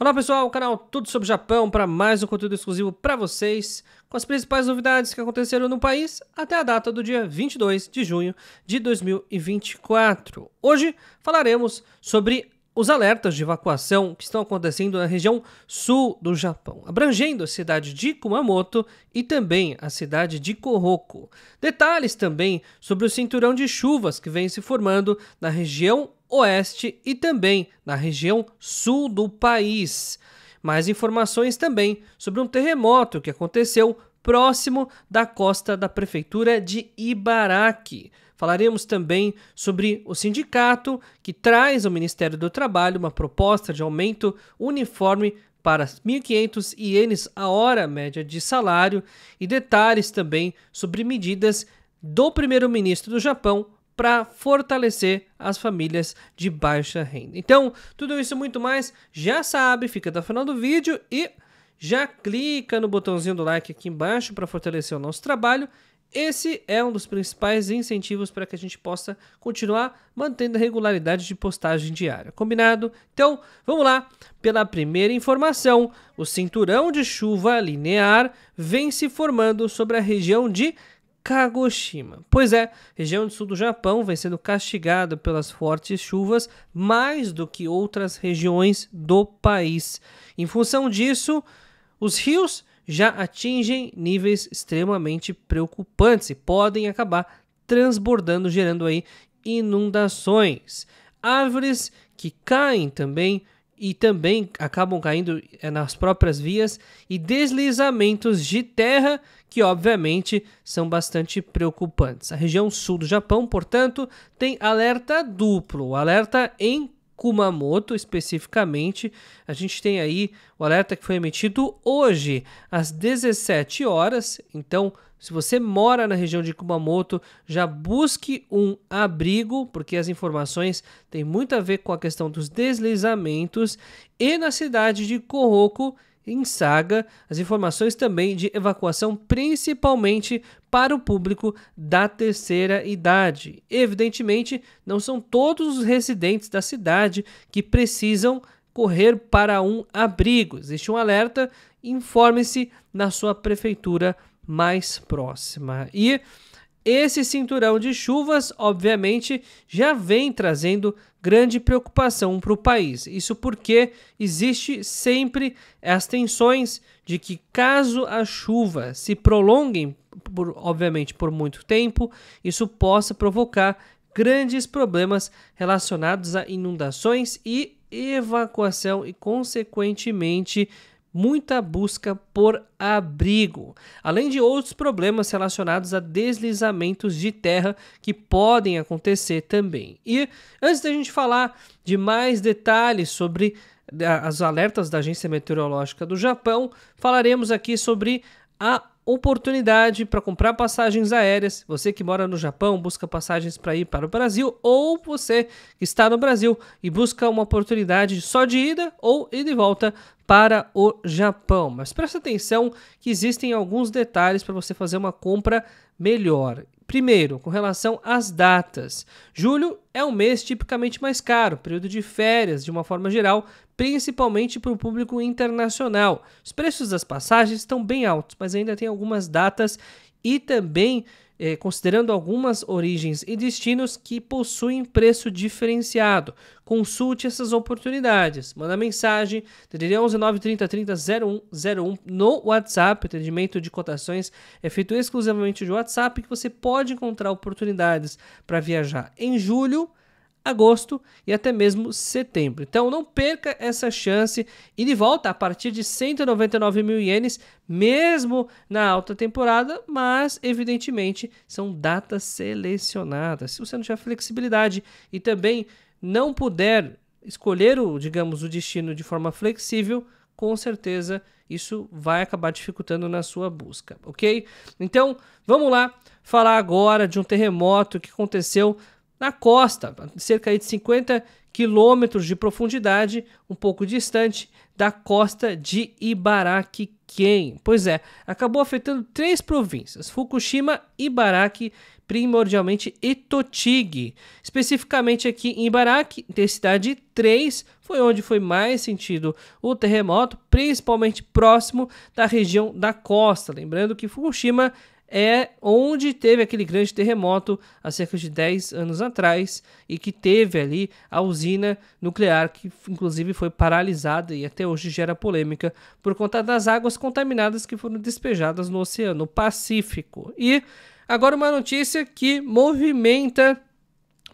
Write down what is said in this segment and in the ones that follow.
Olá pessoal, o canal Tudo sobre Japão para mais um conteúdo exclusivo para vocês, com as principais novidades que aconteceram no país até a data do dia 22 de junho de 2024. Hoje falaremos sobre os alertas de evacuação que estão acontecendo na região sul do Japão, abrangendo a cidade de Kumamoto e também a cidade de Koroku. Detalhes também sobre o cinturão de chuvas que vem se formando na região oeste e também na região sul do país. Mais informações também sobre um terremoto que aconteceu próximo da costa da prefeitura de Ibaraque. Falaremos também sobre o sindicato que traz ao Ministério do Trabalho uma proposta de aumento uniforme para 1.500 ienes a hora média de salário e detalhes também sobre medidas do primeiro-ministro do Japão, para fortalecer as famílias de baixa renda. Então, tudo isso e muito mais, já sabe, fica até o final do vídeo e já clica no botãozinho do like aqui embaixo para fortalecer o nosso trabalho. Esse é um dos principais incentivos para que a gente possa continuar mantendo a regularidade de postagem diária. Combinado? Então, vamos lá. Pela primeira informação, o cinturão de chuva linear vem se formando sobre a região de Kagoshima. Pois é, região do sul do Japão vem sendo castigada pelas fortes chuvas mais do que outras regiões do país. Em função disso, os rios já atingem níveis extremamente preocupantes e podem acabar transbordando, gerando aí inundações. Árvores que caem também e também acabam caindo eh, nas próprias vias e deslizamentos de terra que obviamente são bastante preocupantes. A região sul do Japão, portanto, tem alerta duplo, alerta em Kumamoto especificamente. A gente tem aí o alerta que foi emitido hoje às 17 horas. Então, se você mora na região de Kumamoto, já busque um abrigo, porque as informações têm muito a ver com a questão dos deslizamentos. E na cidade de Koroku em Saga as informações também de evacuação, principalmente para o público da terceira idade. Evidentemente, não são todos os residentes da cidade que precisam correr para um abrigo. Existe um alerta, informe-se na sua prefeitura mais próxima. E esse cinturão de chuvas, obviamente, já vem trazendo grande preocupação para o país. Isso porque existe sempre as tensões de que caso a chuva se prolongue, por, obviamente, por muito tempo, isso possa provocar grandes problemas relacionados a inundações e evacuação e, consequentemente, muita busca por abrigo, além de outros problemas relacionados a deslizamentos de terra que podem acontecer também. E antes da gente falar de mais detalhes sobre eh, as alertas da Agência Meteorológica do Japão, falaremos aqui sobre a oportunidade para comprar passagens aéreas. Você que mora no Japão, busca passagens para ir para o Brasil, ou você que está no Brasil e busca uma oportunidade só de ida ou ida e volta para o Japão. Mas presta atenção que existem alguns detalhes para você fazer uma compra melhor. Primeiro, com relação às datas. Julho é um mês tipicamente mais caro, período de férias de uma forma geral, principalmente para o público internacional. Os preços das passagens estão bem altos, mas ainda tem algumas datas e também eh, considerando algumas origens e destinos que possuem preço diferenciado. Consulte essas oportunidades. Manda mensagem, DDD 11 é no WhatsApp. Atendimento de cotações é feito exclusivamente de WhatsApp que você pode encontrar oportunidades para viajar em julho agosto e até mesmo setembro. Então não perca essa chance e de volta a partir de 199 mil ienes, mesmo na alta temporada, mas evidentemente são datas selecionadas. Se você não tiver flexibilidade e também não puder escolher o, digamos, o destino de forma flexível, com certeza isso vai acabar dificultando na sua busca, ok? Então vamos lá falar agora de um terremoto que aconteceu na costa, cerca de 50 quilômetros de profundidade, um pouco distante da costa de Ibaraquiquém. Pois é, acabou afetando três províncias: Fukushima, Ibaraki, primordialmente Itotig. Especificamente aqui em Ibaraki, intensidade 3, foi onde foi mais sentido o terremoto, principalmente próximo da região da costa. Lembrando que Fukushima é onde teve aquele grande terremoto há cerca de 10 anos atrás e que teve ali a usina nuclear que inclusive foi paralisada e até hoje gera polêmica por conta das águas contaminadas que foram despejadas no Oceano Pacífico. E agora uma notícia que movimenta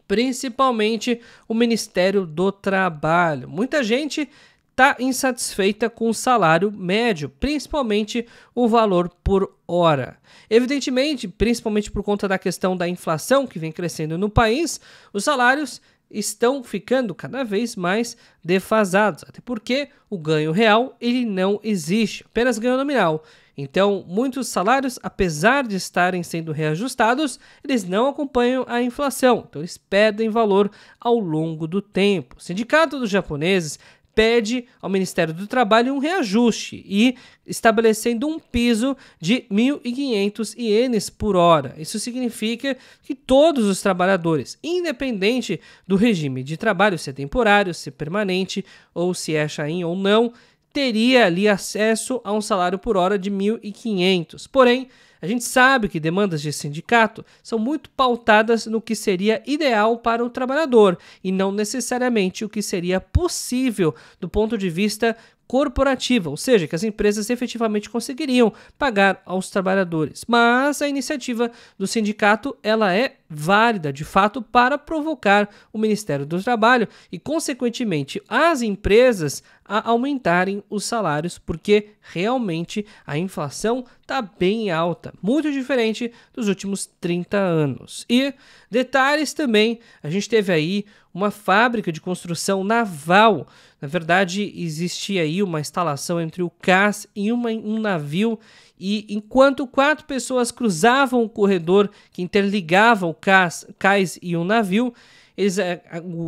principalmente o Ministério do Trabalho. Muita gente está insatisfeita com o salário médio, principalmente o valor por hora. Evidentemente, principalmente por conta da questão da inflação que vem crescendo no país, os salários estão ficando cada vez mais defasados, até porque o ganho real ele não existe, apenas ganho nominal. Então, muitos salários, apesar de estarem sendo reajustados, eles não acompanham a inflação, então eles perdem valor ao longo do tempo. O Sindicato dos Japoneses pede ao Ministério do Trabalho um reajuste e estabelecendo um piso de 1.500 ienes por hora. Isso significa que todos os trabalhadores, independente do regime de trabalho, se é temporário, se é permanente ou se é chain ou não, teria ali acesso a um salário por hora de 1.500. Porém, a gente sabe que demandas de sindicato são muito pautadas no que seria ideal para o trabalhador e não necessariamente o que seria possível do ponto de vista corporativa, ou seja, que as empresas efetivamente conseguiriam pagar aos trabalhadores. Mas a iniciativa do sindicato, ela é válida, de fato, para provocar o Ministério do Trabalho e, consequentemente, as empresas a aumentarem os salários, porque realmente a inflação está bem alta, muito diferente dos últimos 30 anos. E detalhes também, a gente teve aí uma fábrica de construção naval. Na verdade, existia aí uma instalação entre o CAS e uma, um navio e enquanto quatro pessoas cruzavam o corredor que interligava o cais, cais e o navio, eles, eh,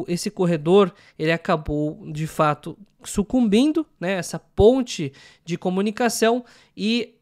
esse corredor ele acabou de fato sucumbindo, né, essa ponte de comunicação, e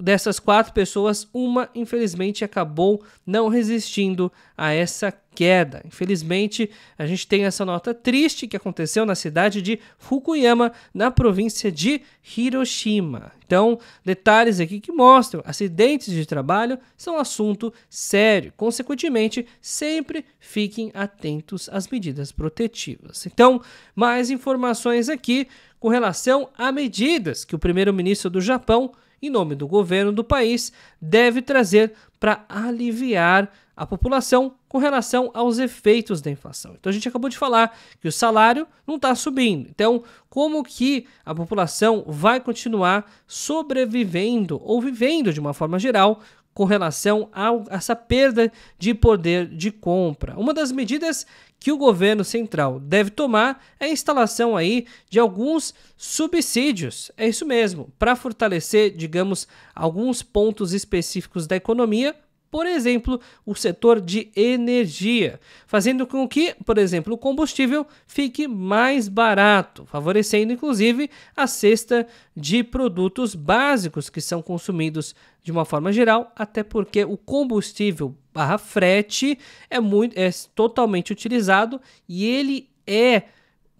dessas quatro pessoas, uma infelizmente acabou não resistindo a essa queda. Infelizmente, a gente tem essa nota triste que aconteceu na cidade de Fukuyama, na província de Hiroshima. Então, detalhes aqui que mostram: acidentes de trabalho são assunto sério. Consequentemente, sempre fiquem atentos às medidas protetivas. Então, mais informações aqui com relação a medidas que o primeiro-ministro do Japão em nome do governo do país, deve trazer para aliviar a população com relação aos efeitos da inflação. Então a gente acabou de falar que o salário não está subindo. Então, como que a população vai continuar sobrevivendo ou vivendo de uma forma geral com relação a essa perda de poder de compra. Uma das medidas que o governo central deve tomar é a instalação aí de alguns subsídios. É isso mesmo, para fortalecer, digamos, alguns pontos específicos da economia por exemplo, o setor de energia, fazendo com que, por exemplo, o combustível fique mais barato, favorecendo inclusive a cesta de produtos básicos que são consumidos de uma forma geral, até porque o combustível barra frete é, muito, é totalmente utilizado e ele é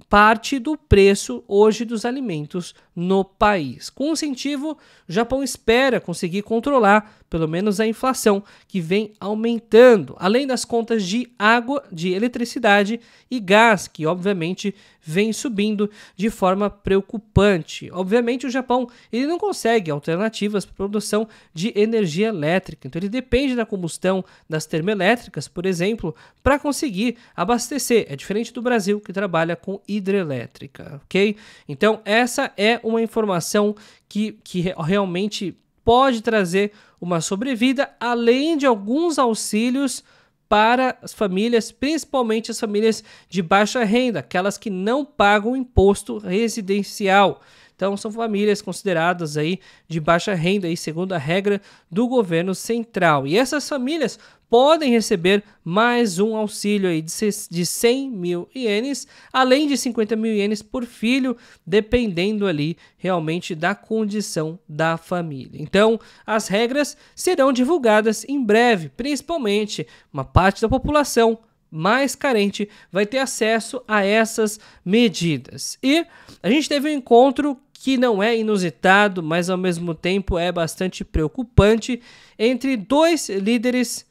parte do preço hoje dos alimentos no país. Com o incentivo, o Japão espera conseguir controlar pelo menos a inflação que vem aumentando, além das contas de água, de eletricidade e gás, que obviamente vem subindo de forma preocupante. Obviamente, o Japão ele não consegue alternativas para produção de energia elétrica, então ele depende da combustão das termoelétricas, por exemplo, para conseguir abastecer. É diferente do Brasil que trabalha com hidrelétrica, ok? Então, essa é uma informação que, que realmente pode trazer uma sobrevida, além de alguns auxílios para as famílias, principalmente as famílias de baixa renda, aquelas que não pagam imposto residencial. Então são famílias consideradas aí de baixa renda aí, segundo a regra do governo central. E essas famílias podem receber mais um auxílio aí de 100 mil ienes, além de 50 mil ienes por filho, dependendo ali realmente da condição da família. Então, as regras serão divulgadas em breve, principalmente uma parte da população mais carente vai ter acesso a essas medidas. E a gente teve um encontro que não é inusitado, mas ao mesmo tempo é bastante preocupante, entre dois líderes,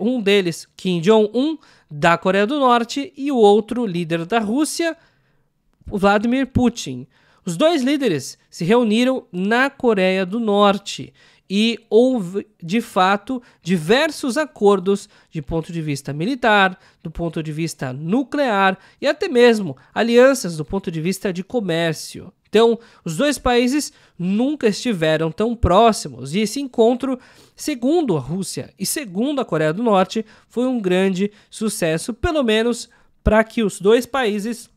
um deles Kim Jong-un, da Coreia do Norte, e o outro líder da Rússia, Vladimir Putin. Os dois líderes se reuniram na Coreia do Norte e houve, de fato, diversos acordos de ponto de vista militar, do ponto de vista nuclear e até mesmo alianças do ponto de vista de comércio. Então, os dois países nunca estiveram tão próximos, e esse encontro, segundo a Rússia e segundo a Coreia do Norte, foi um grande sucesso, pelo menos para que os dois países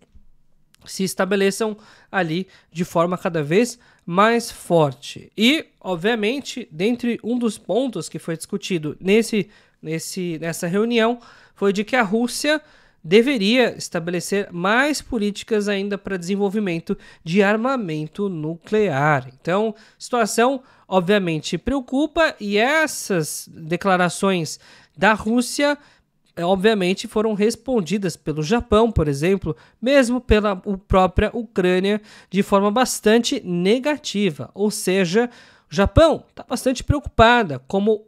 se estabeleçam ali de forma cada vez mais mais forte. E, obviamente, dentre um dos pontos que foi discutido nesse, nesse, nessa reunião foi de que a Rússia deveria estabelecer mais políticas ainda para desenvolvimento de armamento nuclear. Então, situação obviamente preocupa e essas declarações da Rússia é, obviamente foram respondidas pelo Japão, por exemplo, mesmo pela própria Ucrânia, de forma bastante negativa. Ou seja, o Japão está bastante preocupada, como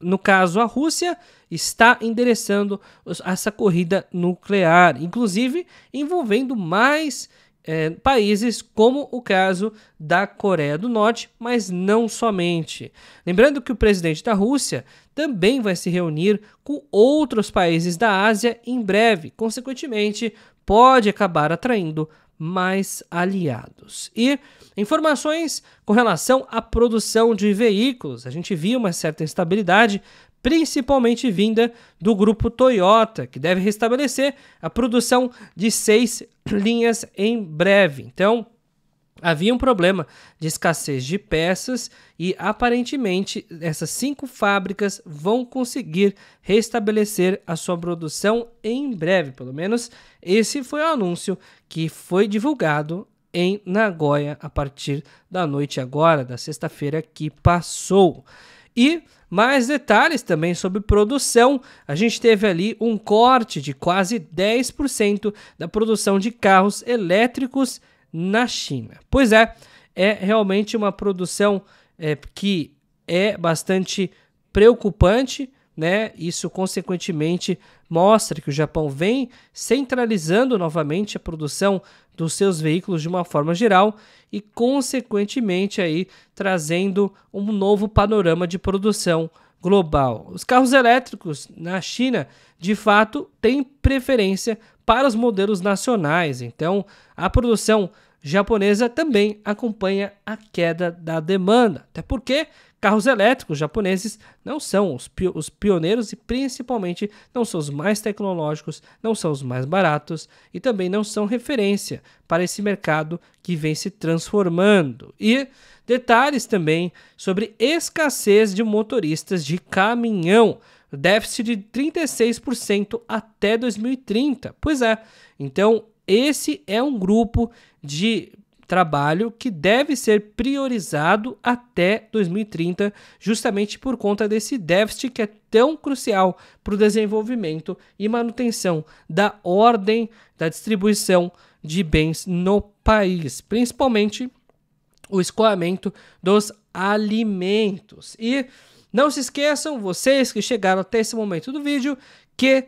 no caso a Rússia está endereçando essa corrida nuclear, inclusive envolvendo mais é, países, como o caso da Coreia do Norte, mas não somente. Lembrando que o presidente da Rússia também vai se reunir com outros países da Ásia em breve, consequentemente, pode acabar atraindo mais aliados. E informações com relação à produção de veículos. A gente viu uma certa instabilidade, principalmente vinda do grupo Toyota, que deve restabelecer a produção de seis linhas em breve. Então, Havia um problema de escassez de peças e aparentemente essas cinco fábricas vão conseguir restabelecer a sua produção em breve, pelo menos esse foi o anúncio que foi divulgado em Nagoya a partir da noite agora, da sexta-feira que passou. E mais detalhes também sobre produção. A gente teve ali um corte de quase 10% da produção de carros elétricos na China. Pois é, é realmente uma produção é, que é bastante preocupante, né? Isso consequentemente mostra que o Japão vem centralizando novamente a produção dos seus veículos de uma forma geral e consequentemente aí trazendo um novo panorama de produção global. Os carros elétricos na China, de fato, têm preferência para os modelos nacionais. Então, a produção japonesa também acompanha a queda da demanda, até porque carros elétricos japoneses não são os, os pioneiros e principalmente não são os mais tecnológicos, não são os mais baratos e também não são referência para esse mercado que vem se transformando. E detalhes também sobre escassez de motoristas de caminhão déficit de 36% até 2030. Pois é, então esse é um grupo de trabalho que deve ser priorizado até 2030, justamente por conta desse déficit que é tão crucial para o desenvolvimento e manutenção da ordem da distribuição de bens no país, principalmente o escoamento dos alimentos. E não se esqueçam, vocês que chegaram até esse momento do vídeo, que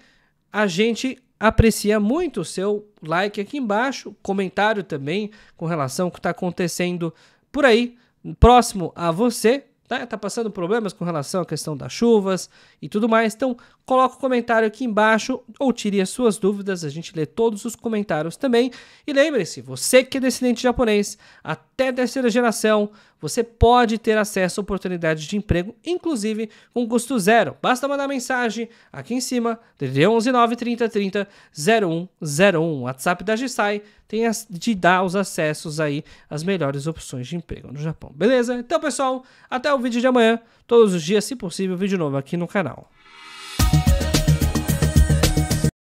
a gente aprecia muito o seu like aqui embaixo, comentário também com relação ao que está acontecendo por aí, próximo a você. Tá, tá passando problemas com relação à questão das chuvas e tudo mais. Então, Coloque o um comentário aqui embaixo ou tire as suas dúvidas, a gente lê todos os comentários também. E lembre-se, você que é descendente japonês, até terceira geração, você pode ter acesso a oportunidades de emprego, inclusive com custo zero. Basta mandar mensagem aqui em cima, DD 11 30 0101. WhatsApp da Gisai tem as, de dar os acessos aí às melhores opções de emprego no Japão. Beleza? Então, pessoal, até o vídeo de amanhã. Todos os dias, se possível, vídeo novo aqui no canal.